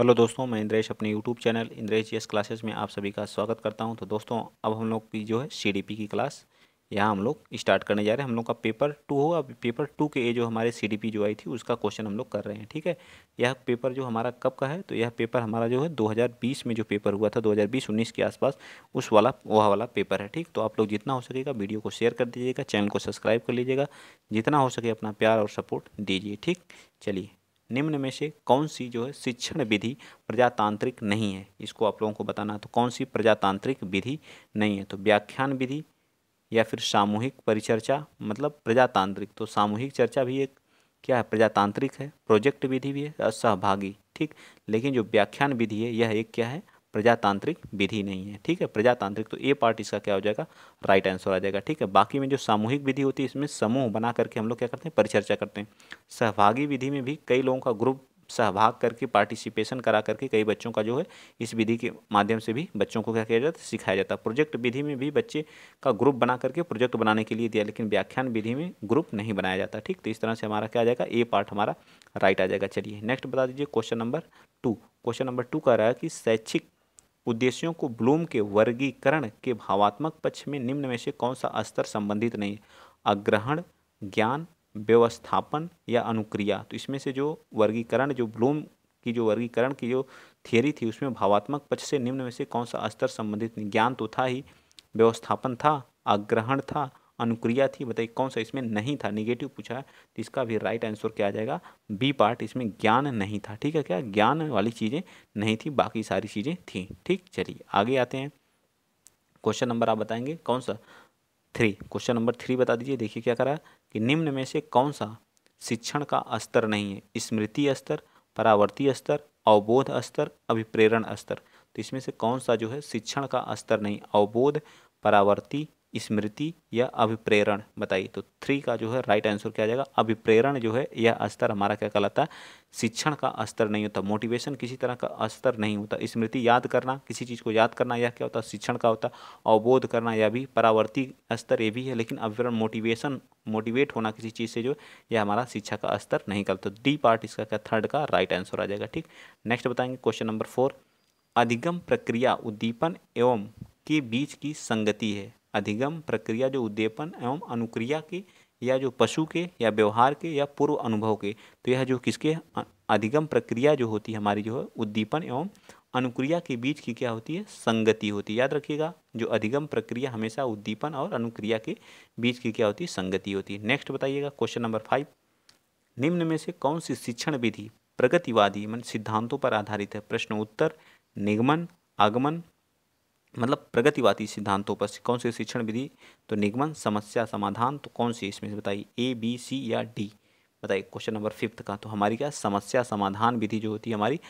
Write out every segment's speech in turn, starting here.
hello दोस्तों मैं इंद्रेश अपने YouTube channel Indresh ji classes में आप सभी का स्वागत करता हूं तो दोस्तों अब हम लोग की जो है सीडीपी की क्लास यहाँ हम लोग स्टार्ट करने जा रहे हैं हम लोग का पेपर टू हो अब पेपर टू के ये जो हमारे सीडीपी जो आई थी उसका क्वेश्चन हम लोग कर रहे हैं ठीक है यह पेपर जो हमारा कब का है तो यह पेपर हमारा जो है दो में जो पेपर हुआ था दो हज़ार के आसपास उस वाला वह वाला पेपर है ठीक तो आप लोग जितना हो सकेगा वीडियो को शेयर कर दीजिएगा चैनल को सब्सक्राइब कर लीजिएगा जितना हो सके अपना प्यार और सपोर्ट दीजिए ठीक चलिए निम्न में से कौन सी जो है शिक्षण विधि प्रजातांत्रिक नहीं है इसको आप लोगों को बताना तो कौन सी प्रजातांत्रिक विधि नहीं है तो व्याख्यान विधि या फिर सामूहिक परिचर्चा मतलब प्रजातांत्रिक तो सामूहिक चर्चा भी एक क्या है प्रजातांत्रिक है प्रोजेक्ट विधि भी है सहभागी ठीक लेकिन जो व्याख्यान विधि है यह एक क्या है प्रजातांत्रिक विधि नहीं है ठीक है प्रजातांत्रिक तो ए पार्ट इसका क्या हो जाएगा राइट आंसर आ जाएगा ठीक है बाकी में जो सामूहिक विधि होती है इसमें समूह बना करके हम लोग क्या करते हैं परिचर्चा करते हैं सहभागी विधि में भी कई लोगों का ग्रुप सहभाग करके पार्टिसिपेशन करा करके कई बच्चों का जो है इस विधि के माध्यम से भी बच्चों को क्या किया जाता है सिखाया जाता है प्रोजेक्ट विधि में भी बच्चे का ग्रुप बना करके प्रोजेक्ट बनाने के लिए दिया लेकिन व्याख्यान विधि में ग्रुप नहीं बनाया जाता ठीक तो इस तरह से हमारा क्या आ जाएगा ए पार्ट हमारा राइट आ जाएगा चलिए नेक्स्ट बता दीजिए question number two question number two कह रहा है कि शैक्षिक उद्देश्यों को ब्लूम के वर्गीकरण के भावात्मक पक्ष में निम्न में से कौन सा स्तर संबंधित नहीं अग्रहण ज्ञान व्यवस्थापन या अनुक्रिया तो इसमें से जो वर्गीकरण जो ब्लूम की जो वर्गीकरण की जो थियरी थी उसमें भावात्मक पक्ष से निम्न में से कौन सा स्तर संबंधित नहीं ज्ञान तो था ही व्यवस्थापन था अग्रहण था अनुक्रिया थी बताइए कौन सा इसमें नहीं था निगेटिव पूछा है तो इसका भी राइट आंसर क्या आ जाएगा बी पार्ट इसमें ज्ञान नहीं था ठीक है क्या ज्ञान वाली चीज़ें नहीं थी बाकी सारी चीज़ें थी ठीक चलिए आगे आते हैं क्वेश्चन नंबर आप बताएंगे कौन सा थ्री क्वेश्चन नंबर थ्री बता दीजिए देखिए क्या करा कि निम्न में से कौन सा शिक्षण का स्तर नहीं है स्मृति स्तर परावर्ती स्तर अवबोध स्तर अभिप्रेरण स्तर तो इसमें से कौन सा जो है शिक्षण का स्तर नहीं अवबोध परावर्ती स्मृति या अभिप्रेरण बताइए तो थ्री का जो है राइट आंसर क्या आ जाएगा अभिप्रेरण जो है यह स्तर हमारा क्या कहलाता है शिक्षण का स्तर नहीं होता मोटिवेशन किसी तरह का स्तर नहीं होता स्मृति याद करना किसी चीज़ को याद करना यह क्या होता है शिक्षण का होता अवबोध करना यह भी परावर्ती स्तर ये भी है लेकिन अभिप्रेरण मोटिवेशन मोटिवेट होना किसी चीज़ से जो यह हमारा शिक्षा का स्तर नहीं करता डी तो पार्ट इसका क्या थर्ड का राइट आंसर आ जाएगा ठीक नेक्स्ट बताएंगे क्वेश्चन नंबर फोर अधिगम प्रक्रिया उद्दीपन एवं के बीच की संगति है अधिगम प्रक्रिया जो उद्दीपन एवं अनुक्रिया के या जो पशु के या व्यवहार के या पूर्व अनुभव के तो यह जो किसके अधिगम प्रक्रिया जो होती है हमारी जो है उद्दीपन एवं अनुक्रिया के बीच की क्या होती है संगति होती है याद रखिएगा जो अधिगम प्रक्रिया हमेशा उद्दीपन और अनुक्रिया के बीच की क्या होती है संगति होती है नेक्स्ट बताइएगा क्वेश्चन नंबर फाइव निम्न में से कौन सी शिक्षण विधि प्रगतिवादी मन सिद्धांतों पर आधारित है प्रश्न उत्तर निगमन आगमन मतलब प्रगतिवादी सिद्धांतों पर कौन सी शिक्षण विधि तो निगमन समस्या समाधान तो कौन सी इसमें से बताइए ए बी सी या डी बताइए क्वेश्चन नंबर फिफ्थ का तो हमारी क्या समस्या समाधान विधि जो होती है हमारी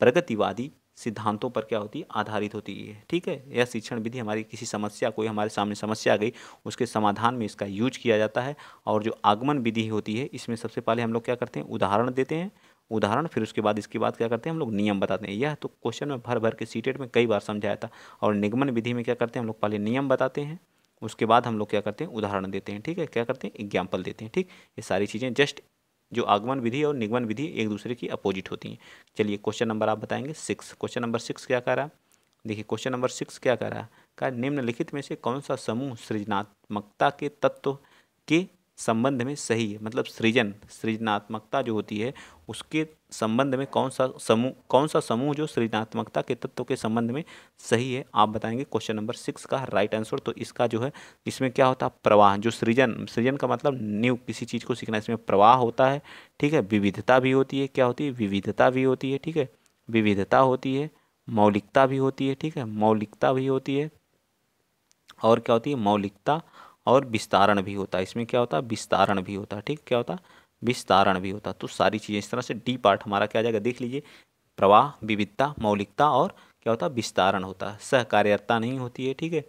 प्रगतिवादी सिद्धांतों पर क्या होती है आधारित होती है ठीक है यह शिक्षण विधि हमारी किसी समस्या कोई हमारे सामने समस्या आ गई उसके समाधान में इसका यूज किया जाता है और जो आगमन विधि होती है इसमें सबसे पहले हम लोग क्या करते हैं उदाहरण देते हैं उदाहरण फिर उसके बाद इसके बाद क्या करते हैं हम लोग नियम बताते हैं यह तो क्वेश्चन में भर भर के सीटेट में कई बार समझाया था और निगमन विधि में क्या करते हैं हम लोग पहले नियम बताते हैं उसके बाद हम लोग क्या करते हैं उदाहरण देते हैं ठीक है क्या करते हैं एग्जाम्पल देते हैं ठीक ये सारी चीज़ें जस्ट जो आगमन विधि और निगमन विधि एक दूसरे की अपोजिट होती हैं चलिए क्वेश्चन नंबर आप बताएंगे सिक्स क्वेश्चन नंबर सिक्स क्या कह रहा है देखिए क्वेश्चन नंबर सिक्स क्या कह रहा है कहा निम्नलिखित में से कौन सा समूह सृजनात्मकता के तत्व के संबंध में सही है मतलब सृजन सृजनात्मकता जो होती है उसके संबंध में कौन सा समूह कौन सा समूह जो सृजनात्मकता के तत्व के संबंध में सही है आप बताएंगे क्वेश्चन नंबर सिक्स का राइट आंसर तो इसका जो है इसमें क्या होता है प्रवाह जो सृजन सृजन का मतलब न्यू किसी चीज़ को सीखना इसमें प्रवाह होता है ठीक है विविधता भी होती है क्या होती है विविधता भी होती है ठीक है विविधता होती है मौलिकता भी होती है ठीक है मौलिकता भी होती है और क्या होती है मौलिकता और विस्तारण भी होता है इसमें क्या होता है विस्तारण भी होता है ठीक क्या होता है विस्तारण भी होता तो सारी चीज़ें इस तरह से डी पार्ट हमारा क्या आ जाएगा देख लीजिए प्रवाह विविधता मौलिकता और क्या होता है विस्तारण होता है सहकार्यता नहीं होती है ठीक है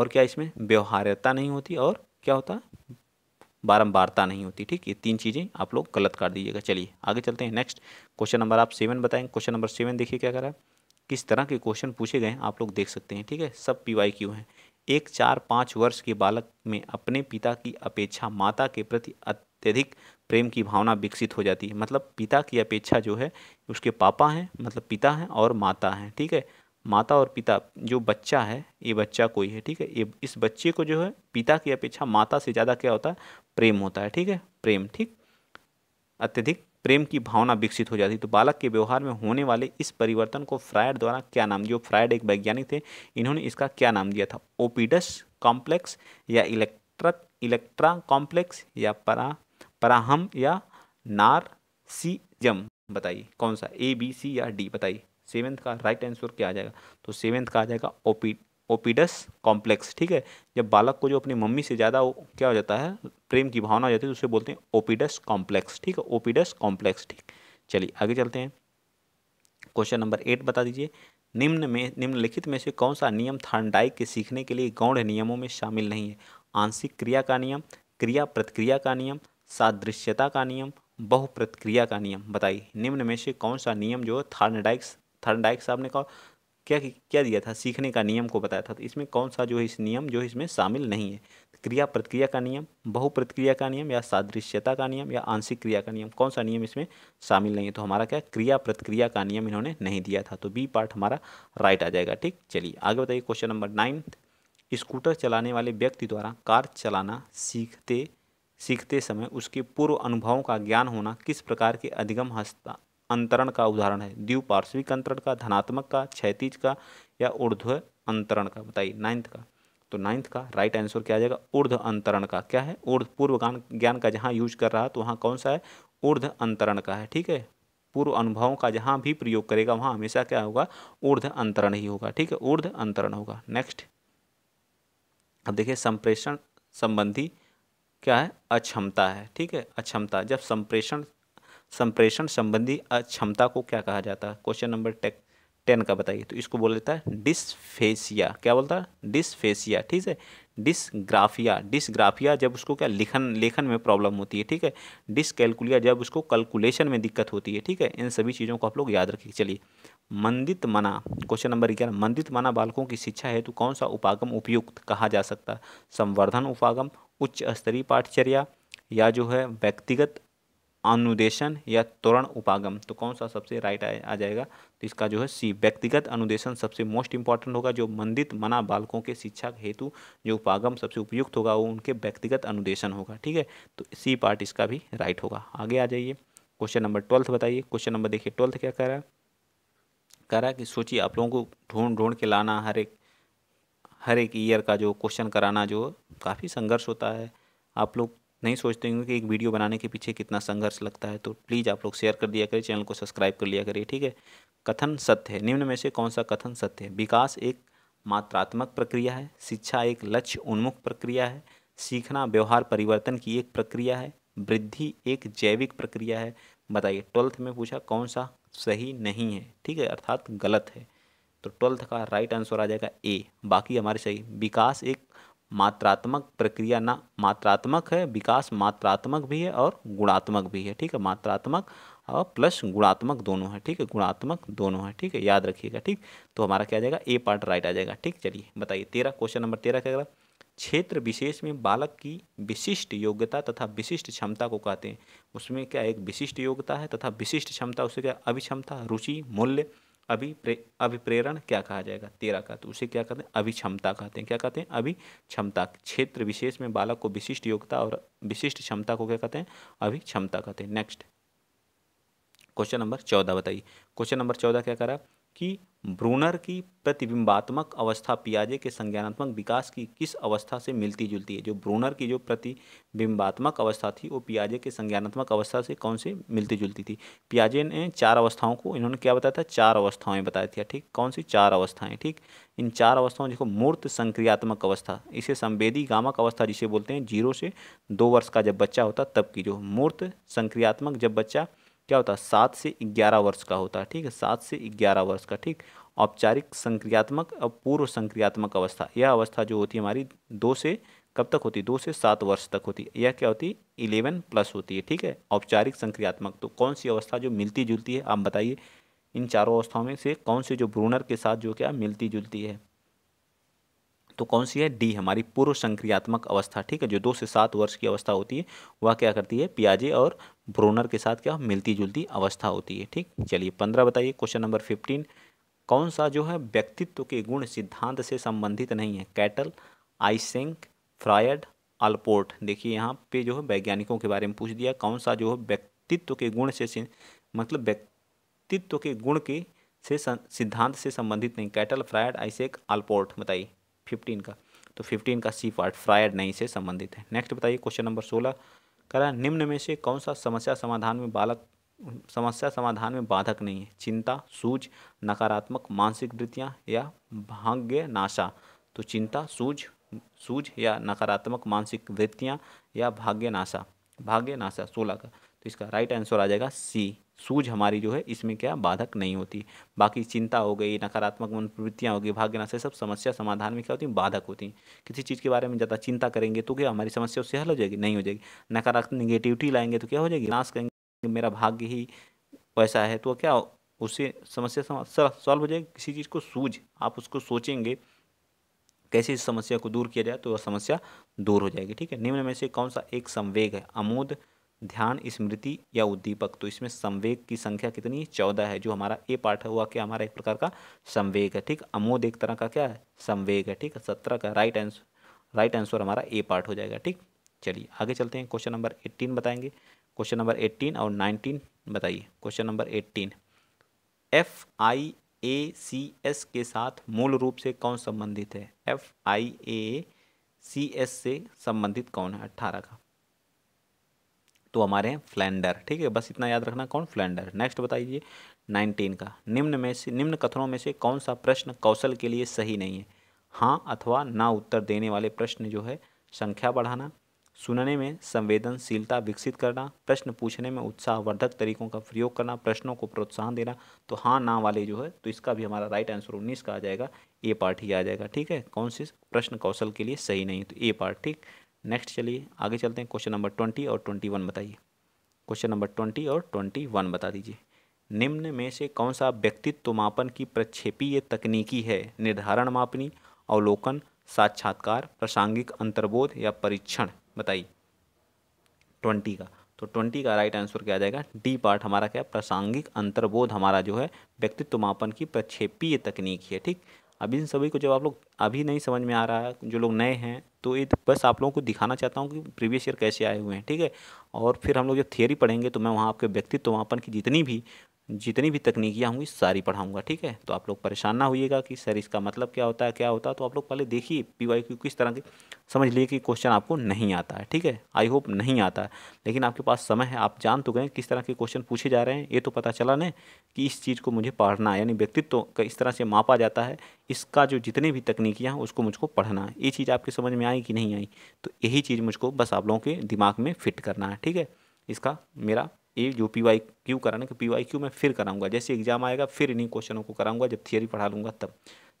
और क्या इसमें व्यवहार्यता नहीं होती और क्या होता है बारंबारता नहीं होती ठीक ये तीन चीज़ें आप लोग गलत कर दीजिएगा चलिए आगे चलते हैं नेक्स्ट क्वेश्चन नंबर आप सेवन बताएँ क्वेश्चन नंबर सेवन देखिए क्या करा किस तरह के क्वेश्चन पूछे गए हैं आप लोग देख सकते हैं ठीक है सब पी वाई क्यू हैं एक चार पाँच वर्ष के बालक में अपने पिता की अपेक्षा माता के प्रति अत्यधिक प्रेम की भावना विकसित हो जाती है मतलब पिता की अपेक्षा जो है उसके पापा हैं मतलब पिता हैं और माता हैं ठीक है माता और पिता जो बच्चा है ये बच्चा कोई है ठीक है ये इस बच्चे को जो है पिता की अपेक्षा माता से ज़्यादा क्या होता है प्रेम होता है ठीक है प्रेम ठीक अत्यधिक प्रेम की भावना विकसित हो जाती तो बालक के व्यवहार में होने वाले इस परिवर्तन को फ्रायड द्वारा क्या नाम दिया फ्रायड एक वैज्ञानिक थे इन्होंने इसका क्या नाम दिया था ओपिडस कॉम्प्लेक्स या इलेक्ट्रक इलेक्ट्रा कॉम्प्लेक्स या परा पराहम या नार सी जम बताइए कौन सा ए बी सी या डी बताइए सेवेंथ का राइट आंसर क्या आ जाएगा तो सेवेंथ का आ जाएगा ओपी ओपिडस कॉम्प्लेक्स ठीक है जब बालक को जो अपनी मम्मी से ज़्यादा क्या हो जाता है प्रेम की भावना हो जाती है तो उसे बोलते हैं ओपिडस कॉम्प्लेक्स ठीक है ओपिडस कॉम्प्लेक्स ठीक चलिए आगे चलते हैं क्वेश्चन नंबर एट बता दीजिए निम्न में निम्नलिखित में से कौन सा नियम थांडाइक के सीखने के लिए गौण नियमों में शामिल नहीं है आंशिक क्रिया का नियम क्रिया प्रतिक्रिया का नियम सादृश्यता का नियम बहुप्रतिक्रिया का नियम बताइए निम्न में से कौन सा नियम जो है थार्नडाइक्स थार्नडाइक साहब ने कहा क्या क्या दिया था सीखने का नियम को बताया था तो इसमें कौन सा जो है इस नियम जो इसमें शामिल नहीं है क्रिया प्रतिक्रिया का नियम बहु प्रतिक्रिया का नियम या सादृश्यता का नियम या आंशिक क्रिया का नियम कौन सा नियम इसमें शामिल नहीं है तो हमारा क्या क्रिया प्रतिक्रिया का नियम इन्होंने नहीं दिया था तो बी पार्ट हमारा राइट आ जाएगा ठीक चलिए आगे बताइए क्वेश्चन नंबर नाइन स्कूटर चलाने वाले व्यक्ति द्वारा कार चलाना सीखते सीखते समय उसके पूर्व अनुभवों का ज्ञान होना किस प्रकार के अधिगम हस्ता अंतरण का उदाहरण है पार्श्विक अंतरण का धनात्मक का क्षैतिज का या ऊर्ध्व अंतरण का बताइए नाइन्थ का तो नाइन्थ का राइट आंसर क्या आ जाएगा ऊर्ध्व अंतरण का क्या है ऊर्ध्व पूर्व ज्ञान का जहाँ यूज कर रहा है तो वहाँ कौन सा है ऊर्ध्व अंतरण का है ठीक है पूर्व अनुभवों का जहाँ भी प्रयोग करेगा वहाँ हमेशा क्या होगा ऊर्ध्व अंतरण ही होगा ठीक है ऊर्ध्व अंतरण होगा नेक्स्ट अब देखिए संप्रेषण संबंधी क्या है अक्षमता है ठीक है अक्षमता जब संप्रेषण संप्रेषण संबंधी अक्षमता को क्या कहा जाता है क्वेश्चन नंबर टेक टेन का बताइए तो इसको बोल देता है डिसफेसिया क्या बोलता है डिसफेसिया ठीक है डिसग्राफिया डिसग्राफिया जब उसको क्या लिखन लेखन में प्रॉब्लम होती है ठीक है डिसकैलकुलिया जब उसको कैलकुलेशन में दिक्कत होती है ठीक है इन सभी चीज़ों को आप लोग याद रखिए चलिए मंदित मना क्वेश्चन नंबर ग्यारह मंदित मना बालकों की शिक्षा हेतु कौन सा उपागम उपयुक्त कहा जा सकता है संवर्धन उपागम उच्च स्तरीय पाठचर्या या जो है व्यक्तिगत अनुदेशन या त्वरण उपागम तो कौन सा सबसे राइट आ जाएगा तो इसका जो है सी व्यक्तिगत अनुदेशन सबसे मोस्ट इंपॉर्टेंट होगा जो मंदित मना बालकों के शिक्षा हेतु जो उपागम सबसे उपयुक्त होगा वो उनके व्यक्तिगत अनुदेशन होगा ठीक है तो सी पार्ट इसका भी राइट होगा आगे आ जाइए क्वेश्चन नंबर ट्वेल्थ बताइए क्वेश्चन नंबर देखिए ट्वेल्थ क्या कह रहा है कह रहा है कि सोचिए आप लोगों को ढूंढ ढूंढ के लाना हर एक हर एक ईयर का जो क्वेश्चन कराना जो काफ़ी संघर्ष होता है आप लोग नहीं सोचते होंगे कि एक वीडियो बनाने के पीछे कितना संघर्ष लगता है तो प्लीज़ आप लोग शेयर कर दिया करिए चैनल को सब्सक्राइब कर लिया करिए ठीक है कथन सत्य है निम्न में से कौन सा कथन सत्य है विकास एक मात्रात्मक प्रक्रिया है शिक्षा एक लक्ष्य उन्मुख प्रक्रिया है सीखना व्यवहार परिवर्तन की एक प्रक्रिया है वृद्धि एक जैविक प्रक्रिया है बताइए ट्वेल्थ में पूछा कौन सा सही नहीं है ठीक है अर्थात गलत है तो ट्वेल्थ का राइट आंसर आ जाएगा ए बाकी हमारे सही विकास एक मात्रात्मक प्रक्रिया ना मात्रात्मक है विकास मात्रात्मक भी है और गुणात्मक भी है ठीक है मात्रात्मक और प्लस गुणात्मक दोनों है ठीक है गुणात्मक दोनों है ठीक है याद रखिएगा ठीक तो हमारा क्या आ जाएगा ए पार्ट राइट आ जाएगा ठीक चलिए बताइए तेरह क्वेश्चन नंबर तेरह क्या क्षेत्र विशेष में बालक की विशिष्ट योग्यता तथा विशिष्ट क्षमता को कहते हैं उसमें क्या एक विशिष्ट योग्यता है तथा विशिष्ट क्षमता उसे क्या अभिक्षमता रुचि मूल्य अभी अभिप्रेरण क्या कहा जाएगा तेरह का तो उसे क्या कहते हैं अभिक्षमता कहते हैं क्या कहते हैं अभी क्षमता क्षेत्र विशेष में बालक को विशिष्ट योग्यता और विशिष्ट क्षमता को क्या कहते हैं अभी क्षमता कहते हैं नेक्स्ट क्वेश्चन नंबर चौदह बताइए क्वेश्चन नंबर चौदह क्या करा कि ब्रूनर की प्रतिबिंबात्मक अवस्था पियाजे के संज्ञानात्मक विकास की किस अवस्था से मिलती जुलती है जो ब्रूनर की जो प्रतिबिंबात्मक अवस्था थी वो पियाजे के संज्ञानात्मक अवस्था से कौन से मिलती जुलती थी पियाजे ने चार अवस्थाओं को इन्होंने क्या बताया था चार अवस्थाएं बताया थी ठीक कौन सी चार अवस्थाएं ठीक इन चार अवस्थाओं जिसको मूर्त संक्रियात्मक अवस्था इसे संवेदी गामक अवस्था जिसे बोलते हैं जीरो से दो वर्ष का जब बच्चा होता तब की जो मूर्त संक्रियात्मक जब बच्चा क्या होता है सात से ग्यारह वर्ष का होता है ठीक है सात से ग्यारह वर्ष का ठीक औपचारिक संक्रियात्मक और पूर्व संक्रियात्मक अवस्था यह अवस्था जो होती है हमारी दो से कब तक होती है दो से सात वर्ष तक होती है यह क्या होती है इलेवन प्लस होती है ठीक है औपचारिक संक्रियात्मक तो कौन सी अवस्था जो मिलती जुलती है आप बताइए इन चारों अवस्थाओं में से कौन सी जो ब्रूनर के साथ जो क्या मिलती जुलती है तो कौन सी है डी हमारी पूर्व संक्रियात्मक अवस्था ठीक है जो दो से सात वर्ष की अवस्था होती है वह क्या करती है पियाजे और ब्रोनर के साथ क्या मिलती जुलती अवस्था होती है ठीक चलिए पंद्रह बताइए क्वेश्चन नंबर फिफ्टीन कौन सा जो है व्यक्तित्व के गुण सिद्धांत से संबंधित नहीं है कैटल आइसेंक फ्रायड अल्पोर्ट देखिए यहाँ पे जो है वैज्ञानिकों के बारे में पूछ दिया कौन सा जो है व्यक्तित्व के गुण से मतलब व्यक्तित्व के गुण के से सिद्धांत से संबंधित नहीं कैटल फ्रायड आइसेक अल्पोर्ट बताइए फिफ्टीन का तो फिफ्टीन का सी पार्ट फ्रायड नहीं से संबंधित है नेक्स्ट बताइए क्वेश्चन नंबर सोलह है निम्न में से कौन सा समस्या समाधान में बालक समस्या समाधान में बाधक नहीं है चिंता सूझ नकारात्मक मानसिक वृत्तियाँ या भाग्य नाशा तो चिंता सूझ सूझ या नकारात्मक मानसिक वृत्तियाँ या भाग्य नाशा भाग्य नाशा सोलह का तो इसका राइट आंसर आ जाएगा सी सूझ हमारी जो है इसमें क्या बाधक नहीं होती बाकी चिंता हो गई नकारात्मक मन प्रवृत्तियाँ हो गई भाग्य नाश सब समस्या समाधान में क्या होती बाधक होती हैं किसी चीज़ के बारे में ज़्यादा चिंता करेंगे तो क्या हमारी समस्या उससे हल हो जाएगी नहीं हो जाएगी नकारात्मक निगेटिविटी लाएंगे तो क्या हो जाएगी नाश करेंगे मेरा भाग्य ही वैसा है तो क्या उससे समस्या सॉल्व हो जाएगी किसी चीज़ को सूझ आप उसको सोचेंगे कैसे इस समस्या को दूर किया जाए तो वह समस्या दूर हो जाएगी ठीक है निम्न में से कौन सा एक संवेग है अमोद ध्यान स्मृति या उद्दीपक तो इसमें संवेग की संख्या कितनी चौदह है जो हमारा ए पार्ट है हुआ क्या हमारा एक प्रकार का संवेग है ठीक अमोद एक तरह का क्या है संवेग है ठीक सत्रह का राइट आंसर राइट आंसर हमारा ए पार्ट हो जाएगा ठीक चलिए आगे चलते हैं क्वेश्चन नंबर एट्टीन बताएंगे क्वेश्चन नंबर एट्टीन और नाइनटीन बताइए question number eighteen F I A C S के साथ मूल रूप से कौन संबंधित है F I A C S से संबंधित कौन है अट्ठारह का तो हमारे हैं फ्लैंडर ठीक है बस इतना याद रखना कौन फ्लैंडर नेक्स्ट बताइए नाइनटीन का निम्न में से निम्न कथनों में से कौन सा प्रश्न कौशल के लिए सही नहीं है हाँ अथवा ना उत्तर देने वाले प्रश्न जो है संख्या बढ़ाना सुनने में संवेदनशीलता विकसित करना प्रश्न पूछने में उत्साहवर्धक तरीकों का प्रयोग करना प्रश्नों को प्रोत्साहन देना तो हाँ ना वाले जो है तो इसका भी हमारा राइट आंसर उन्नीस का आ जाएगा ए पार्ट ही आ जाएगा ठीक है कौन से प्रश्न कौशल के लिए सही नहीं है तो ए पार्ट ठीक नेक्स्ट चलिए आगे चलते हैं क्वेश्चन नंबर ट्वेंटी और ट्वेंटी वन बताइए क्वेश्चन नंबर ट्वेंटी और ट्वेंटी वन बता दीजिए निम्न में से कौन सा व्यक्तित्व मापन की प्रक्षेपीय तकनीकी है निर्धारण मापनी अवलोकन साक्षात्कार प्रासंगिक अंतर्बोध या परीक्षण बताइए ट्वेंटी का तो ट्वेंटी का राइट आंसर क्या आ जाएगा डी पार्ट हमारा क्या प्रासंगिक अंतर्बोध हमारा जो है व्यक्तित्व मापन की प्रक्षेपीय तकनीक है ठीक अब इन सभी को जब आप लोग अभी नहीं समझ में आ रहा है जो लोग नए हैं तो ये तो बस आप लोगों को दिखाना चाहता हूँ कि प्रीवियस ईयर कैसे आए हुए हैं ठीक है और फिर हम लोग जब थियोरी पढ़ेंगे तो मैं वहाँ आपके व्यक्तित्व वहाँ पर की जितनी भी जितनी भी तकनीकियाँ होंगी सारी पढ़ाऊँगा ठीक है तो आप लोग परेशान ना होइएगा कि सर इसका मतलब क्या होता है क्या होता है तो आप लोग पहले देखिए पी वाई क्यू किस तरह के समझ लिए कि क्वेश्चन आपको नहीं आता है ठीक है आई होप नहीं आता है लेकिन आपके पास समय है आप जान तो गए किस तरह के क्वेश्चन पूछे जा रहे हैं ये तो पता चला नहीं कि इस चीज़ को मुझे पढ़ना यानी व्यक्तित्व का इस तरह से मापा जाता है इसका जो जितने भी तकनीकियाँ हैं उसको मुझको पढ़ना है ये चीज़ आपके समझ में आई कि नहीं आई तो यही चीज़ मुझको बस आप लोगों के दिमाग में फिट करना है ठीक है इसका मेरा ये जो पी वाई क्यू कराना कि पी वाई क्यू मैं फिर कराऊंगा जैसे एग्जाम आएगा फिर इन्हीं क्वेश्चनों को कराऊंगा जब थियोरी पढ़ा लूँगा तब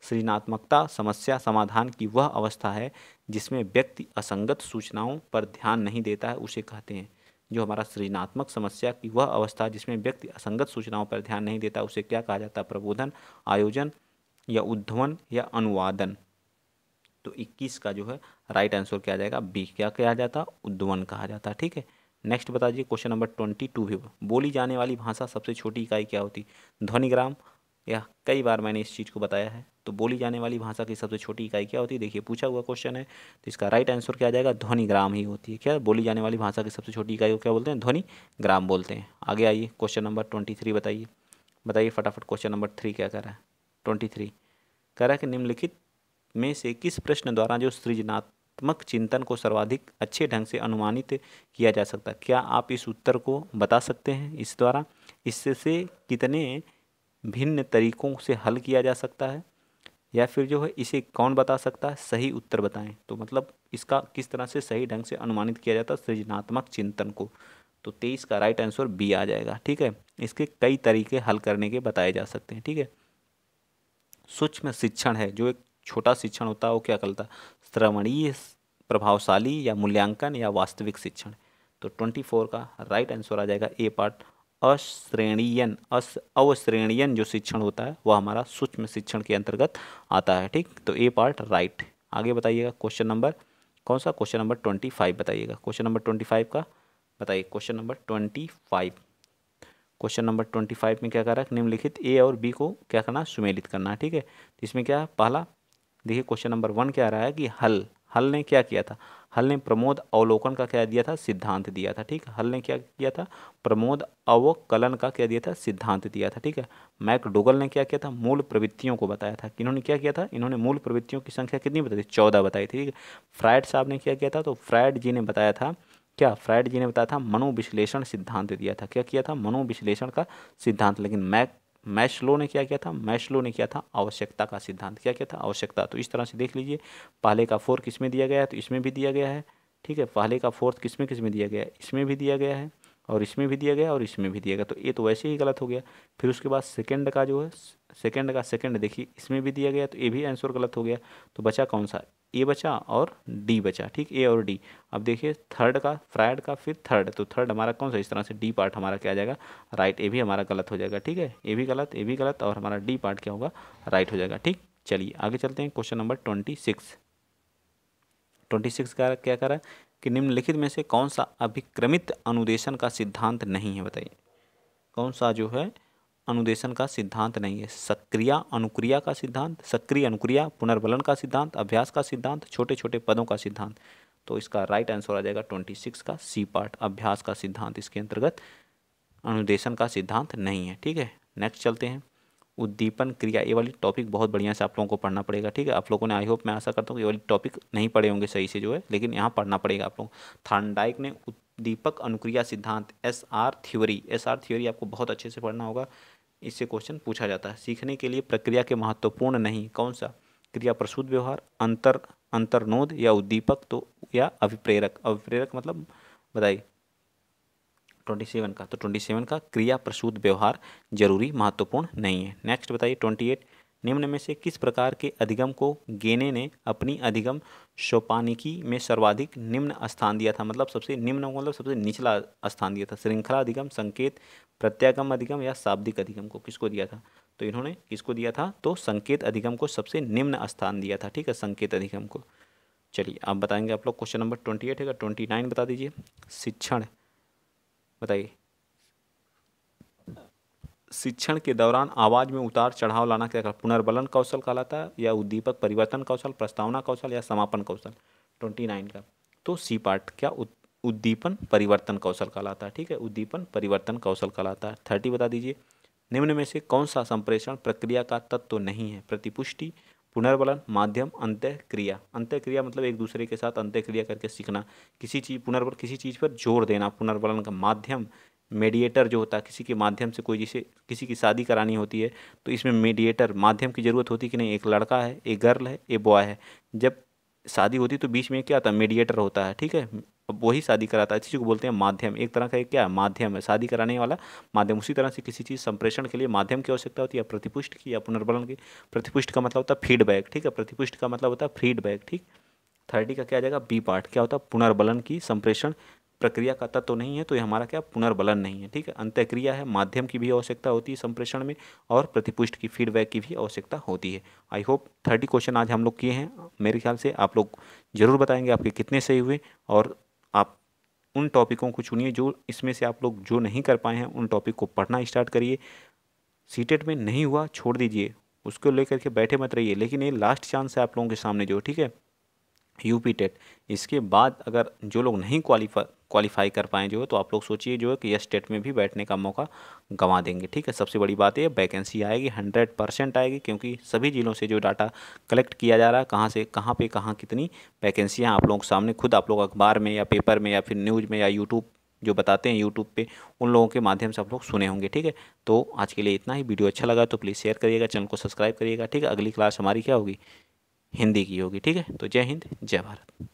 सृजनात्मकता समस्या समाधान की वह अवस्था है जिसमें व्यक्ति असंगत सूचनाओं पर ध्यान नहीं देता है उसे कहते हैं जो हमारा सृजनात्मक समस्या की वह अवस्था जिसमें व्यक्ति असंगत सूचनाओं पर ध्यान नहीं देता उसे क्या कहा जाता है प्रबोधन आयोजन या उद्धवन या अनुवादन तो 21 का जो है राइट आंसर क्या जाएगा बी क्या कहा जाता उद्धवन कहा जाता ठीक है नेक्स्ट बता दीजिए क्वेश्चन नंबर ट्वेंटी टू भी बोली जाने वाली भाषा सबसे छोटी इकाई क्या होती ध्वनिग्राम यह कई बार मैंने इस चीज़ को बताया है तो बोली जाने वाली भाषा की सबसे छोटी इकाई क्या होती है देखिए पूछा हुआ क्वेश्चन है तो इसका राइट आंसर क्या आ जाएगा ध्वनिग्राम ही होती है क्या बोली जाने वाली भाषा की सबसे छोटी इकाई को क्या बोलते हैं ध्वनिग्राम बोलते हैं आगे आइए क्वेश्चन नंबर ट्वेंटी थ्री बताइए बताइए फटाफट क्वेश्चन नंबर थ्री क्या कर रहा है ट्वेंटी थ्री कह रहा है कि निम्नलिखित में से किस प्रश्न द्वारा जो सृजनात्मक विश्लेषणात्मक चिंतन को सर्वाधिक अच्छे ढंग से अनुमानित किया जा सकता है क्या आप इस उत्तर को बता सकते हैं इस द्वारा इससे कितने भिन्न तरीकों से हल किया जा सकता है या फिर जो है इसे कौन बता सकता है सही उत्तर बताएं तो मतलब इसका किस तरह से सही ढंग से अनुमानित किया जाता है सृजनात्मक चिंतन को तो तेईस का राइट आंसर बी आ जाएगा ठीक है इसके कई तरीके हल करने के बताए जा सकते हैं ठीक है सूक्ष्म शिक्षण है जो एक छोटा शिक्षण होता है वो क्या कहता है श्रवणीय प्रभावशाली या मूल्यांकन या वास्तविक शिक्षण तो ट्वेंटी फोर का राइट आंसर आ जाएगा ए पार्ट अश्रेणीयन अस अवश्रेणीयन जो शिक्षण होता है वह हमारा सूक्ष्म शिक्षण के अंतर्गत आता है ठीक तो ए पार्ट राइट आगे बताइएगा क्वेश्चन नंबर कौन सा क्वेश्चन नंबर ट्वेंटी फाइव बताइएगा क्वेश्चन नंबर ट्वेंटी फाइव का बताइए question number twenty five question number twenty five में क्या कर रहा है निम्नलिखित ए और बी को क्या करना सुमेलित करना ठीक है तो इसमें क्या पहला देखिए क्वेश्चन नंबर वन क्या रहा है कि हल हल ने क्या किया था हल ने प्रमोद अवलोकन का क्या दिया था सिद्धांत दिया था ठीक हल ने क्या किया था प्रमोद अवकलन का क्या दिया था सिद्धांत दिया था ठीक है मैक मैकडोगल ने क्या किया था मूल प्रवृत्तियों को बताया था इन्होंने क्या किया था इन्होंने मूल प्रवृत्तियों की संख्या कितनी बताई थी चौदह बताई थी ठीक है फ्राइड साहब ने क्या किया था तो फ्राइड जी ने बताया था क्या फ्राइड जी ने बताया था मनोविश्लेषण सिद्धांत दिया था क्या किया था मनोविश्लेषण का सिद्धांत लेकिन मैक मैशलो ने क्या किया था मैशलो ने किया था आवश्यकता का सिद्धांत क्या किया था आवश्यकता तो इस तरह से देख लीजिए पहले का फोर किस में दिया गया है तो इसमें भी दिया गया है ठीक है पहले का फोर्थ किस में किस में दिया गया है इसमें भी दिया गया है और इसमें भी दिया गया और इसमें भी दिया गया तो ये तो वैसे ही गलत हो गया फिर उसके बाद सेकंड का जो है सेकंड का सेकंड देखिए इसमें भी दिया गया तो ये भी आंसर गलत हो गया तो बचा कौन सा ए बचा और डी बचा ठीक ए और डी अब देखिए थर्ड का फ्राइड का फिर थर्ड तो थर्ड हमारा कौन सा इस तरह से डी पार्ट हमारा क्या आ जाएगा राइट ए भी हमारा गलत हो जाएगा ठीक है ए भी गलत ए भी गलत और हमारा डी पार्ट क्या होगा राइट हो जाएगा ठीक चलिए आगे चलते हैं question number twenty six twenty six का क्या करा कि निम्नलिखित में से कौन सा अभिक्रमित अनुदेशन का सिद्धांत नहीं है बताइए कौन सा जो है अनुदेशन का सिद्धांत नहीं है सक्रिया अनुक्रिया का सिद्धांत सक्रिय अनुक्रिया पुनर्बलन का सिद्धांत अभ्यास का सिद्धांत छोटे छोटे पदों का सिद्धांत तो इसका राइट आंसर आ जाएगा ट्वेंटी सिक्स का सी पार्ट अभ्यास का सिद्धांत इसके अंतर्गत अनुदेशन का सिद्धांत नहीं है ठीक है नेक्स्ट चलते हैं उद्दीपन क्रिया ये वाली टॉपिक बहुत बढ़िया से आप लोगों को पढ़ना पड़ेगा ठीक है आप लोगों ने आई होप मैं आशा करता हूँ कि ये वाली टॉपिक नहीं पढ़े होंगे सही से जो है लेकिन यहाँ पढ़ना पड़ेगा आप लोग थानडाइक ने उद्दीपक अनुक्रिया सिद्धांत S R theory S R theory आपको बहुत अच्छे से पढ़ना होगा इससे क्वेश्चन पूछा जाता है सीखने के लिए प्रक्रिया के महत्वपूर्ण नहीं कौन सा क्रिया प्रसूद व्यवहार अंतर अंतर्नोद या उद्दीपक तो या अभिप्रेरक अभिप्रेरक मतलब बताइए ट्वेंटी सेवन का तो ट्वेंटी सेवन का क्रिया प्रसूद व्यवहार जरूरी महत्वपूर्ण नहीं है नेक्स्ट बताइए ट्वेंटी एट निम्न में से किस प्रकार के अधिगम को गेने ने अपनी अधिगम शोपानिकी में सर्वाधिक निम्न स्थान दिया था मतलब सबसे निम्न मतलब सबसे निचला स्थान दिया था श्रृंखला अधिगम संकेत प्रत्यागम अधिगम या शाब्दिक अधिगम को किसको दिया था तो इन्होंने किसको दिया था तो संकेत अधिगम को सबसे निम्न स्थान दिया था ठीक है संकेत अधिगम को चलिए आप बताएंगे आप लोग क्वेश्चन नंबर ट्वेंटी एट है ट्वेंटी नाइन बता दीजिए शिक्षण बताइए शिक्षण के दौरान आवाज़ में उतार चढ़ाव लाना क्या पुनर्बलन कौशल कहलाता है या उद्दीपक परिवर्तन कौशल प्रस्तावना कौशल या समापन कौशल ट्वेंटी नाइन का तो सी पार्ट क्या उद्दीपन परिवर्तन कौशल कहलाता है ठीक है उद्दीपन परिवर्तन कौशल कहलाता है थर्टी बता दीजिए निम्न में से कौन सा संप्रेषण प्रक्रिया का तत्व तो नहीं है प्रतिपुष्टि पुनर्बलन माध्यम अंत्य क्रिया अंत्य क्रिया मतलब एक दूसरे के साथ अंत्य क्रिया करके सीखना किसी चीज पुनर्बल किसी चीज़ पर जोर देना पुनर्बलन का माध्यम मेडिएटर जो होता है किसी के माध्यम से कोई जिसे किसी की शादी करानी होती है तो इसमें मेडिएटर माध्यम की ज़रूरत होती कि नहीं एक लड़का है एक गर्ल है एक बॉय है जब शादी होती तो बीच में क्या होता है मेडिएटर होता है ठीक है अब वही शादी कराता है इसी को बोलते हैं माध्यम एक तरह का एक क्या है माध्यम है शादी कराने वाला माध्यम उसी तरह से किसी चीज़ संप्रेषण के लिए माध्यम की आवश्यकता होती है प्रतिपुष्ट की या पुनर्बलन की प्रतिपुष्ट का मतलब होता है फीडबैक ठीक है प्रतिपुष्ट का मतलब होता है फीडबैक ठीक थर्टी का क्या आ जाएगा बी पार्ट क्या होता है पुनर्बलन की संप्रेषण प्रक्रिया का तत्व तो नहीं है तो ये हमारा क्या पुनर्बलन नहीं है ठीक है अंत्यक्रिया है माध्यम की भी आवश्यकता होती है संप्रेषण में और प्रतिपुष्ट की फीडबैक की भी आवश्यकता होती है आई होप थर्टी क्वेश्चन आज हम लोग किए हैं मेरे ख्याल से आप लोग ज़रूर बताएंगे आपके कितने सही हुए और आप उन टॉपिकों को चुनिए जो इसमें से आप लोग जो नहीं कर पाए हैं उन टॉपिक को पढ़ना स्टार्ट करिए सीटेट में नहीं हुआ छोड़ दीजिए उसको लेकर के बैठे मत रहिए लेकिन ये लास्ट चांस है आप लोगों के सामने जो ठीक है यू पी टेट इसके बाद अगर जो लोग नहीं क्वालिफाई क्वालिफाई कर पाए जो है तो आप लोग सोचिए जो है कि यस स्टेट में भी बैठने का मौका गंवा देंगे ठीक है सबसे बड़ी बात ये वैकेंसी आएगी हंड्रेड परसेंट आएगी क्योंकि सभी ज़िलों से जो डाटा कलेक्ट किया जा रहा है कहाँ से कहाँ पे कहाँ कितनी वैकेंसियाँ आप लोगों के सामने खुद आप लोग अखबार में या पेपर में या फिर न्यूज़ में या यूट्यूब जो बताते हैं यूट्यूब पर उन लोगों के माध्यम से आप लोग सुने होंगे ठीक है तो आज के लिए इतना ही वीडियो अच्छा लगा तो प्लीज़ शेयर करिएगा चैनल को सब्सक्राइब करिएगा ठीक है अगली क्लास हमारी क्या होगी हिंदी की होगी ठीक है तो जय हिंद जय भारत